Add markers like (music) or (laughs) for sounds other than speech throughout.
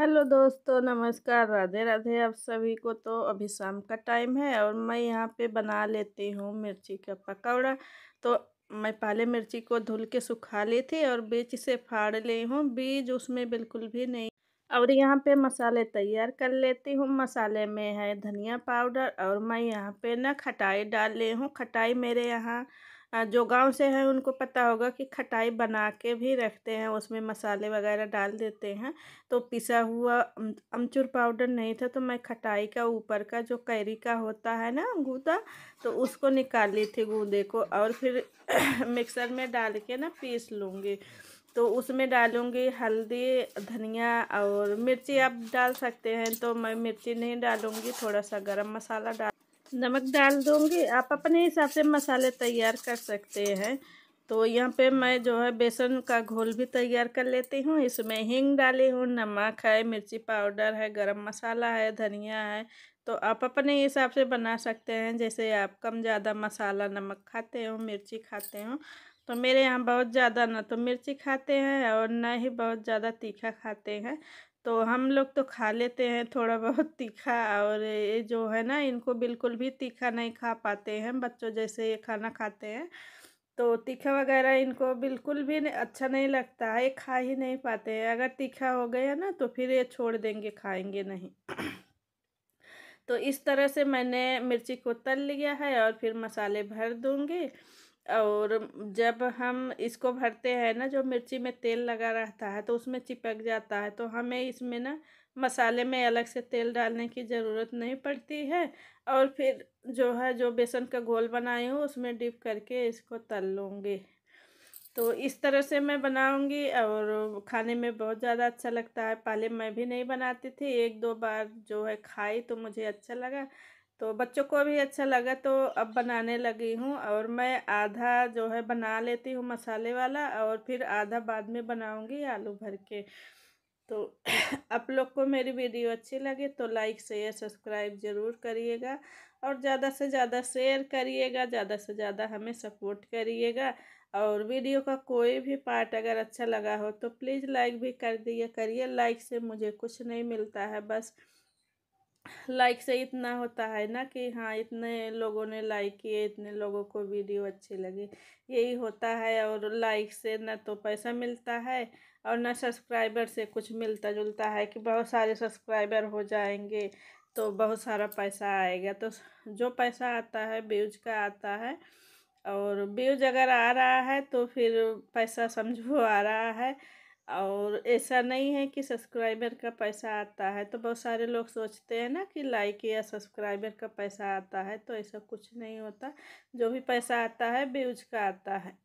hello दोस्तों नमस्कार राधे राधे आप सभी को तो अभी शाम का टाइम है और मैं यहाँ पे बना लेती हूँ मिर्ची का पकौड़ा तो मैं पहले मिर्ची को धुल के सुखा ली थी और बीज से फाड़ ली हूँ बीज उसमें बिल्कुल भी नहीं और यहाँ पे मसाले तैयार कर लेती हूँ मसाले में है धनिया पाउडर और मैं यहाँ पे ना खटाई डाल ली हूँ खटाई मेरे यहाँ जो गांव से हैं उनको पता होगा कि खटाई बना के भी रखते हैं उसमें मसाले वगैरह डाल देते हैं तो पिसा हुआ अमचूर पाउडर नहीं था तो मैं खटाई का ऊपर का जो कैरी का होता है ना गूदा तो उसको निकाल ली थी गूदे को और फिर (coughs) मिक्सर में डाल के ना पीस लूँगी तो उसमें डालूँगी हल्दी धनिया और मिर्ची आप डाल सकते हैं तो मैं मिर्ची नहीं डालूँगी थोड़ा सा गर्म मसाला डाल नमक डाल दूँगी आप अपने हिसाब से मसाले तैयार कर सकते हैं तो यहाँ पे मैं जो है बेसन का घोल भी तैयार कर लेती हूँ इसमें हींग डाली हूँ नमक है मिर्ची पाउडर है गरम मसाला है धनिया है तो आप अपने हिसाब से बना सकते हैं जैसे आप कम ज़्यादा मसाला नमक खाते हो मिर्ची खाते हो तो मेरे यहाँ बहुत ज़्यादा ना तो मिर्ची खाते हैं और ना ही बहुत ज़्यादा तीखा खाते हैं तो हम लोग तो खा लेते हैं थोड़ा बहुत तीखा और ये जो है ना इनको बिल्कुल भी तीखा नहीं खा पाते हैं बच्चों जैसे ये खाना खाते हैं तो तीखा वगैरह इनको बिल्कुल भी नहीं, अच्छा नहीं लगता है खा ही नहीं पाते हैं अगर तीखा हो गया ना तो फिर ये छोड़ देंगे खाएंगे नहीं तो इस तरह से मैंने मिर्ची को तल लिया है और फिर मसाले भर दूँगी और जब हम इसको भरते हैं ना जो मिर्ची में तेल लगा रहता है तो उसमें चिपक जाता है तो हमें इसमें ना मसाले में अलग से तेल डालने की ज़रूरत नहीं पड़ती है और फिर जो है जो बेसन का घोल बनाई हूँ उसमें डिप करके इसको तल लूँगी तो इस तरह से मैं बनाऊँगी और खाने में बहुत ज़्यादा अच्छा लगता है पहले मैं भी नहीं बनाती थी एक दो बार जो है खाई तो मुझे अच्छा लगा तो बच्चों को भी अच्छा लगा तो अब बनाने लगी हूँ और मैं आधा जो है बना लेती हूँ मसाले वाला और फिर आधा बाद में बनाऊँगी आलू भर के तो (clears throat) आप लोग को मेरी वीडियो अच्छी लगे तो लाइक शेयर सब्सक्राइब ज़रूर करिएगा और ज़्यादा से ज़्यादा शेयर करिएगा ज़्यादा से ज़्यादा हमें सपोर्ट करिएगा और वीडियो का कोई भी पार्ट अगर अच्छा लगा हो तो प्लीज़ लाइक भी कर दिया करिए लाइक से मुझे कुछ नहीं मिलता है बस लाइक से इतना होता है ना कि हाँ इतने लोगों ने लाइक किए इतने लोगों को वीडियो अच्छी लगी यही होता है और लाइक से ना तो पैसा मिलता है और ना सब्सक्राइबर से कुछ मिलता जुलता है कि बहुत सारे सब्सक्राइबर हो जाएंगे तो बहुत सारा पैसा आएगा तो जो पैसा आता है व्यूज का आता है और व्यूज अगर आ रहा है तो फिर पैसा समझो आ रहा है और ऐसा नहीं है कि सब्सक्राइबर का पैसा आता है तो बहुत सारे लोग सोचते हैं ना कि लाइक या सब्सक्राइबर का पैसा आता है तो ऐसा कुछ नहीं होता जो भी पैसा आता है बेउज का आता है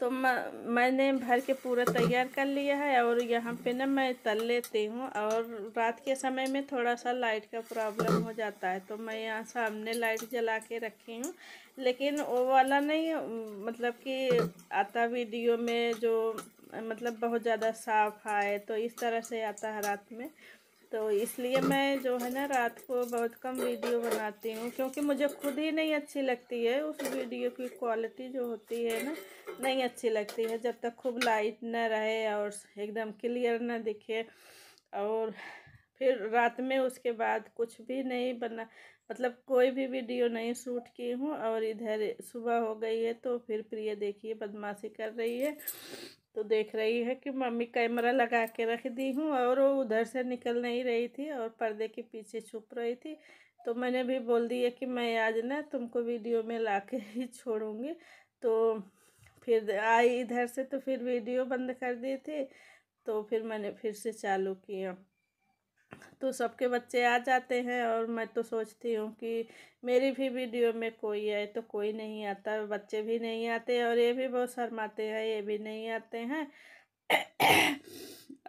तो म, मैंने भर के पूरा तैयार कर लिया है और यहाँ पे ना मैं तल लेती हूँ और रात के समय में थोड़ा सा लाइट का प्रॉब्लम हो जाता है तो मैं यहाँ सामने लाइट जला के रखी हूँ लेकिन वो वाला नहीं मतलब कि आता वीडियो में जो मतलब बहुत ज़्यादा साफ आए तो इस तरह से आता है रात में तो इसलिए मैं जो है ना रात को बहुत कम वीडियो बनाती हूँ क्योंकि मुझे खुद ही नहीं अच्छी लगती है उस वीडियो की क्वालिटी जो होती है ना नहीं अच्छी लगती है जब तक खूब लाइट ना रहे और एकदम क्लियर ना दिखे और फिर रात में उसके बाद कुछ भी नहीं बना मतलब कोई भी वीडियो नहीं शूट की हूँ और इधर सुबह हो गई है तो फिर प्रिय देखिए बदमाशी कर रही है तो देख रही है कि मम्मी कैमरा लगा के रख दी हूँ और वो उधर से निकल नहीं रही थी और पर्दे के पीछे छुप रही थी तो मैंने भी बोल दिया कि मैं आज ना तुमको वीडियो में ला के ही छोड़ूंगी तो फिर आई इधर से तो फिर वीडियो बंद कर दिए थे तो फिर मैंने फिर से चालू किया तो सबके बच्चे आ जाते हैं और मैं तो सोचती हूँ कि मेरी भी वीडियो में कोई आए तो कोई नहीं आता बच्चे भी नहीं आते और ये भी बहुत शर्माते हैं ये भी नहीं आते हैं (coughs)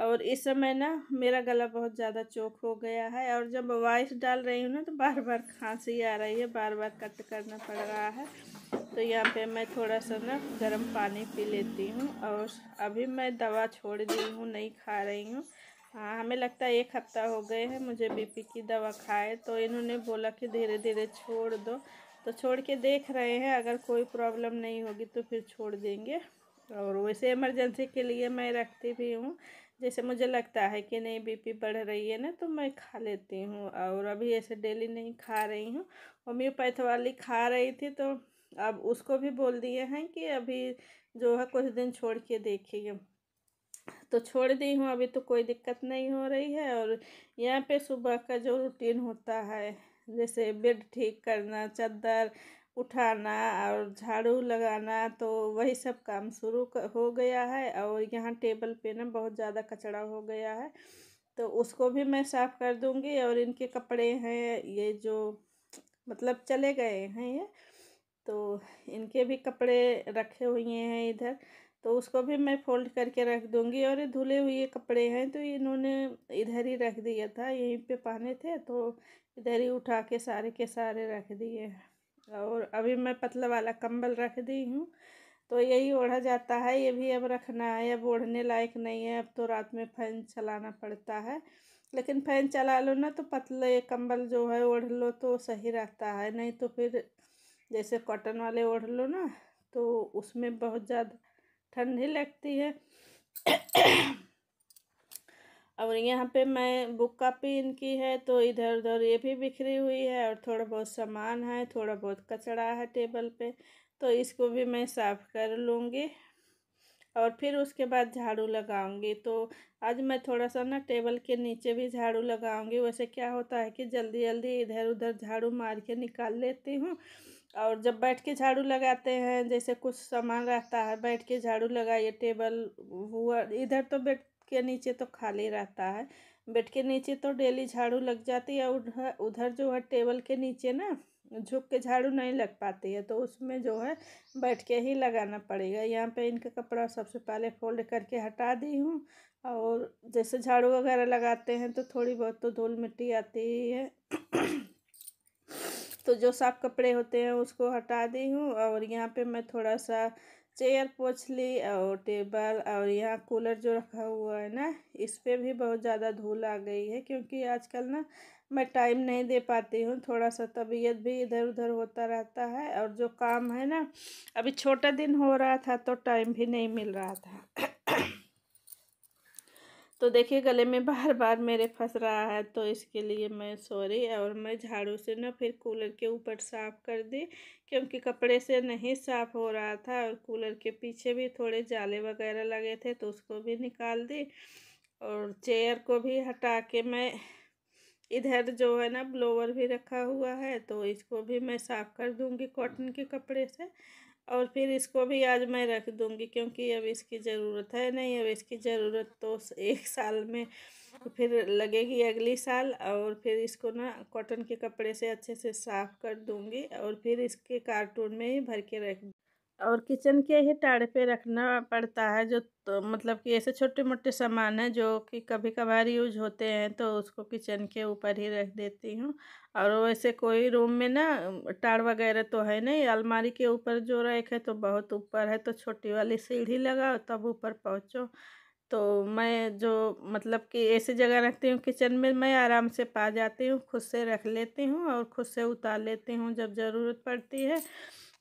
और इस समय ना मेरा गला बहुत ज़्यादा चोक हो गया है और जब वॉइस डाल रही हूँ ना तो बार बार खांसी आ रही है बार बार कट करना पड़ रहा है तो यहाँ पे मैं थोड़ा सा ना गर्म पानी पी लेती हूँ और अभी मैं दवा छोड़ दी हूँ नहीं खा रही हूँ हाँ हमें लगता है एक हफ्ता हो गए हैं मुझे बीपी की दवा खाए तो इन्होंने बोला कि धीरे धीरे छोड़ दो तो छोड़ के देख रहे हैं अगर कोई प्रॉब्लम नहीं होगी तो फिर छोड़ देंगे और वैसे इमरजेंसी के लिए मैं रखती भी हूँ जैसे मुझे लगता है कि नहीं बीपी बढ़ रही है ना तो मैं खा लेती हूँ और अभी ऐसे डेली नहीं खा रही हूँ होम्योपैथ वाली खा रही थी तो अब उसको भी बोल दिए हैं कि अभी जो है कुछ दिन छोड़ के देखिए तो छोड़ दी हूँ अभी तो कोई दिक्कत नहीं हो रही है और यहाँ पे सुबह का जो रूटीन होता है जैसे बेड ठीक करना चादर उठाना और झाड़ू लगाना तो वही सब काम शुरू हो गया है और यहाँ टेबल पे ना बहुत ज़्यादा कचड़ा हो गया है तो उसको भी मैं साफ़ कर दूँगी और इनके कपड़े हैं ये जो मतलब चले गए हैं ये तो इनके भी कपड़े रखे हुए हैं इधर तो उसको भी मैं फोल्ड करके रख दूँगी और ये धुले हुए कपड़े हैं तो इन्होंने इधर ही रख दिया था यहीं पे पहने थे तो इधर ही उठा के सारे के सारे रख दिए और अभी मैं पतला वाला कंबल रख दी हूँ तो यही ओढ़ा जाता है ये भी अब रखना है अब ओढ़ने लायक नहीं है अब तो रात में फ़ैन चलाना पड़ता है लेकिन फ़ैन चला लो ना तो पतले कंबल जो है ओढ़ लो तो सही रहता है नहीं तो फिर जैसे कॉटन वाले ओढ़ लो ना तो उसमें बहुत ज़्यादा ठंडी लगती है और यहाँ पे मैं बुक कापी इनकी है तो इधर उधर ये भी बिखरी हुई है और थोड़ा बहुत सामान है थोड़ा बहुत कचरा है टेबल पे तो इसको भी मैं साफ़ कर लूँगी और फिर उसके बाद झाड़ू लगाऊंगी तो आज मैं थोड़ा सा ना टेबल के नीचे भी झाड़ू लगाऊंगी वैसे क्या होता है कि जल्दी जल्दी इधर उधर झाड़ू मार के निकाल लेती हूँ और जब बैठ के झाड़ू लगाते हैं जैसे कुछ सामान रहता है बैठ के झाड़ू लगाइए टेबल हुआ इधर तो बैठ के नीचे तो खाली रहता है बैठ के नीचे तो डेली झाड़ू लग जाती है उधर उधर जो है टेबल के नीचे ना झुक के झाड़ू नहीं लग पाती है तो उसमें जो है बैठ के ही लगाना पड़ेगा यहाँ पे इनका कपड़ा सबसे पहले फोल्ड करके हटा दी हूँ और जैसे झाड़ू वगैरह लगाते हैं तो थोड़ी बहुत तो धूल मिट्टी आती है तो जो साफ़ कपड़े होते हैं उसको हटा दी हूँ और यहाँ पे मैं थोड़ा सा चेयर पोछ ली और टेबल और यहाँ कूलर जो रखा हुआ है ना इस पर भी बहुत ज़्यादा धूल आ गई है क्योंकि आजकल ना मैं टाइम नहीं दे पाती हूँ थोड़ा सा तबीयत भी इधर उधर होता रहता है और जो काम है ना अभी छोटा दिन हो रहा था तो टाइम भी नहीं मिल रहा था तो देखिए गले में बार बार मेरे फंस रहा है तो इसके लिए मैं सॉरी और मैं झाड़ू से ना फिर कूलर के ऊपर साफ़ कर दी क्योंकि कपड़े से नहीं साफ़ हो रहा था और कूलर के पीछे भी थोड़े जाले वगैरह लगे थे तो उसको भी निकाल दी और चेयर को भी हटा के मैं इधर जो है ना ब्लोवर भी रखा हुआ है तो इसको भी मैं साफ़ कर दूँगी कॉटन के कपड़े से और फिर इसको भी आज मैं रख दूँगी क्योंकि अब इसकी ज़रूरत है नहीं अब इसकी ज़रूरत तो एक साल में फिर लगेगी अगली साल और फिर इसको ना कॉटन के कपड़े से अच्छे से साफ़ कर दूँगी और फिर इसके कार्टून में ही भर के रख और किचन के ही टाड़े पे रखना पड़ता है जो तो मतलब कि ऐसे छोटे मोटे सामान हैं जो कि कभी कभार यूज होते हैं तो उसको किचन के ऊपर ही रख देती हूँ और वैसे कोई रूम में ना टाड़ वगैरह तो है नहीं अलमारी के ऊपर जो रैक है तो बहुत ऊपर है तो छोटी वाली सीढ़ी लगाओ तब ऊपर पहुँचो तो मैं जो मतलब कि ऐसी जगह रखती हूँ किचन में मैं आराम से पा जाती हूँ खुद से रख लेती हूँ और खुद से उतार लेती हूँ जब ज़रूरत पड़ती है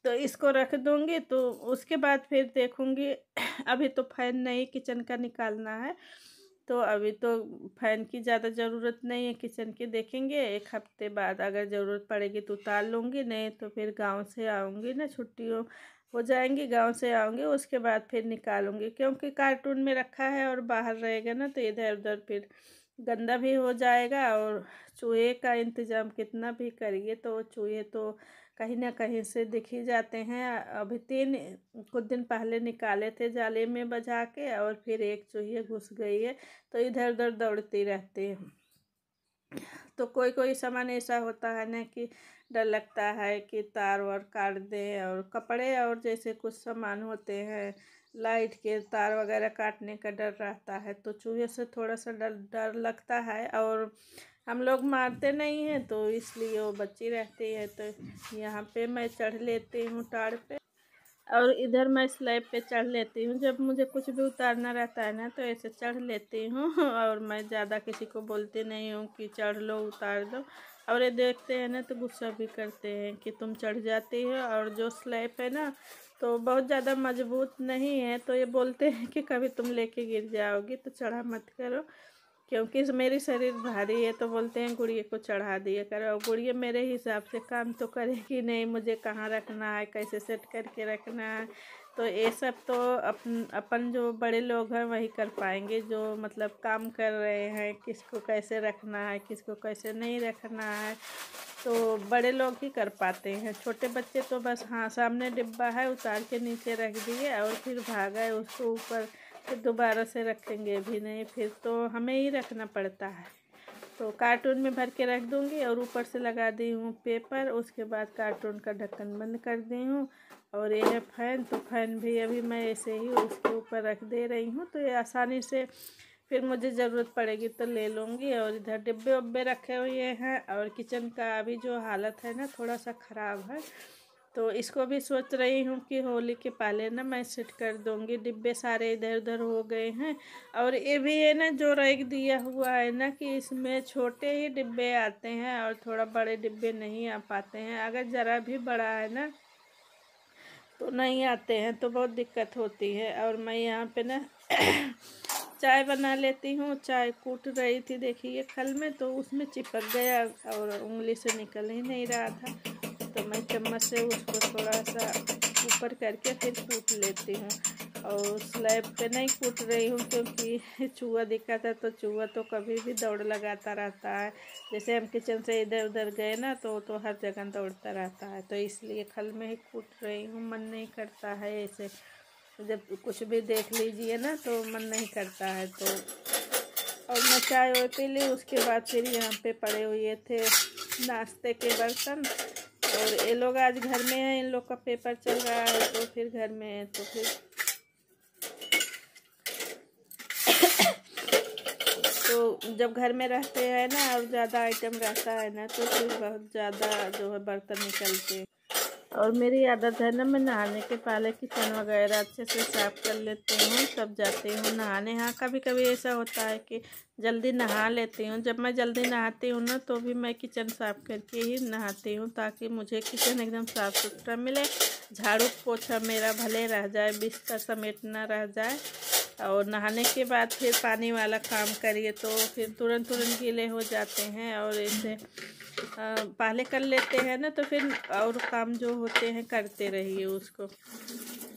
तो इसको रख दूँगी तो उसके बाद फिर देखूँगी (clears throat) अभी तो फैन नहीं किचन का निकालना है तो अभी तो फैन की ज़्यादा ज़रूरत नहीं है किचन की देखेंगे एक हफ्ते बाद अगर ज़रूरत पड़ेगी तो उतार लूँगी नहीं तो फिर गांव से आऊँगी ना छुट्टियों हो जाएंगी गांव से आऊँगी उसके बाद फिर निकालूँगी क्योंकि कार्टून में रखा है और बाहर रहेगा ना तो इधर उधर फिर गंदा भी हो जाएगा और चूहे का इंतज़ाम कितना भी करिए तो चूहे तो कहीं ना कहीं से दिख ही जाते हैं अभी तीन कुछ दिन पहले निकाले थे जाले में बजा के और फिर एक चूहे घुस गई है तो इधर उधर दौड़ती रहती है तो कोई कोई सामान ऐसा होता है ना कि डर लगता है कि तार वार काट दें और कपड़े और जैसे कुछ सामान होते हैं लाइट के तार वगैरह काटने का डर रहता है तो चूहे से थोड़ा सा डर डर लगता है और हम लोग मारते नहीं हैं तो इसलिए वो बच्ची रहती है तो यहाँ पे मैं चढ़ लेती हूँ तार पे और इधर मैं स्लैब पे चढ़ लेती हूँ जब मुझे कुछ भी उतारना रहता है ना तो ऐसे चढ़ लेती हूँ (laughs) और मैं ज़्यादा किसी को बोलती नहीं हूँ कि चढ़ लो उतार दो और ये देखते हैं ना तो गुस्सा भी करते हैं कि तुम चढ़ जाती हो और जो स्लैप है ना तो बहुत ज़्यादा मजबूत नहीं है तो ये बोलते हैं कि कभी तुम लेके गिर जाओगी तो चढ़ा मत करो क्योंकि मेरी शरीर भारी है तो बोलते हैं गुड़िए को चढ़ा दिए करो और गुड़िए मेरे हिसाब से काम तो करेगी नहीं मुझे कहाँ रखना है कैसे सेट करके रखना है तो ये सब तो अपन अपन जो बड़े लोग हैं वही कर पाएंगे जो मतलब काम कर रहे हैं किसको कैसे रखना है किसको कैसे नहीं रखना है तो बड़े लोग ही कर पाते हैं छोटे बच्चे तो बस हाँ सामने डिब्बा है उतार के नीचे रख दिए और फिर भागा उसको ऊपर फिर दोबारा से रखेंगे भी नहीं फिर तो हमें ही रखना पड़ता है तो कार्टून में भर के रख दूँगी और ऊपर से लगा दी हूँ पेपर उसके बाद कार्टून का ढक्कन बंद कर दी हूँ और ये है फैन तो फैन भी अभी मैं ऐसे ही उसके ऊपर रख दे रही हूँ तो ये आसानी से फिर मुझे ज़रूरत पड़ेगी तो ले लूँगी और इधर डिब्बे उब्बे रखे हुए हैं और किचन का अभी जो हालत है ना थोड़ा सा ख़राब है तो इसको भी सोच रही हूँ कि होली के पहले ना मैं सेट कर दूँगी डिब्बे सारे इधर उधर हो गए हैं और ये भी है ना जो रख दिया हुआ है ना कि इसमें छोटे ही डिब्बे आते हैं और थोड़ा बड़े डिब्बे नहीं आ पाते हैं अगर ज़रा भी बड़ा है ना तो नहीं आते हैं तो बहुत दिक्कत होती है और मैं यहाँ पे ना (coughs) चाय बना लेती हूँ चाय कूट रही थी देखिए खल में तो उसमें चिपक गया और उंगली से निकल ही नहीं रहा था तो मैं चम्मच से उसको थोड़ा सा ऊपर करके फिर कूट लेती हूँ और स्लैब पे नहीं कूट रही हूँ क्योंकि (laughs) चूहा दिखा था तो चूहा तो कभी भी दौड़ लगाता रहता है जैसे हम किचन से इधर उधर गए ना तो तो हर जगह दौड़ता रहता है तो इसलिए खल में ही कूट रही हूँ मन नहीं करता है ऐसे जब कुछ भी देख लीजिए ना तो मन नहीं करता है तो और मैं चाय वाय पी ली उसके बाद फिर यहाँ पे पड़े हुए थे नाश्ते के बर्तन और ये लोग आज घर में है इन लोग का पेपर चल रहा है तो फिर घर में है तो फिर (coughs) तो जब घर में रहते हैं ना और ज़्यादा आइटम रहता है ना तो फिर बहुत ज़्यादा जो है बर्तन निकलते हैं और मेरी आदत है ना मैं नहाने के पहले किचन वगैरह अच्छे से साफ़ कर लेती हूँ तब जाती हूँ नहाने यहाँ कभी कभी ऐसा होता है कि जल्दी नहा लेती हूँ जब मैं जल्दी नहाती हूँ ना तो भी मैं किचन साफ़ करके ही नहाती हूँ ताकि मुझे किचन एकदम साफ़ सुथरा मिले झाड़ू पोछा मेरा भले रह जाए बिस्तर समेटना रह जाए और नहाने के बाद फिर पानी वाला काम करिए तो फिर तुरंत तुरंत गीले हो जाते हैं और ऐसे पहले कर लेते हैं ना तो फिर और काम जो होते हैं करते रहिए उसको